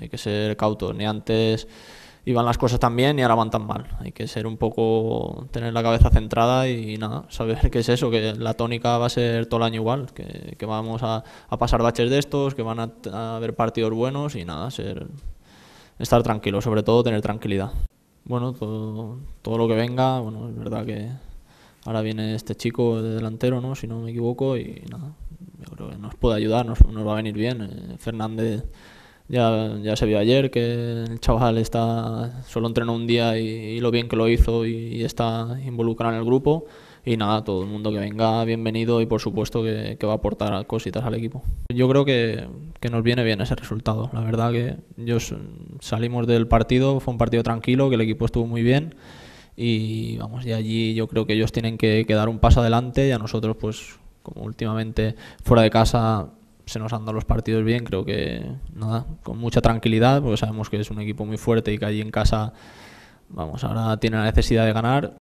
Hay que ser cautos, ni antes iban las cosas tan bien y ahora van tan mal. Hay que ser un poco, tener la cabeza centrada y nada, saber qué es eso, que la tónica va a ser todo el año igual, que, vamos a, pasar baches de estos, que van a, haber partidos buenos y nada, ser, estar tranquilo, sobre todo tener tranquilidad. Bueno, todo, lo que venga, bueno, es verdad que ahora viene este chico de delantero, ¿no? si no me equivoco, y nada, creo que nos puede ayudar, nos, va a venir bien. Eh, Fernández ya, ya se vio ayer que el chaval está solo entrenó un día y, lo bien que lo hizo y, está involucrado en el grupo. Y nada, todo el mundo que venga, bienvenido y por supuesto que, va a aportar cositas al equipo. Yo creo que, que, nos viene bien ese resultado. La verdad que ellos salimos del partido, fue un partido tranquilo, que el equipo estuvo muy bien y vamos, de allí yo creo que ellos tienen que, que dar un paso adelante y a nosotros pues como últimamente fuera de casa se nos han dado los partidos bien, creo que nada, con mucha tranquilidad, porque sabemos que es un equipo muy fuerte y que allí en casa, vamos, ahora tiene la necesidad de ganar.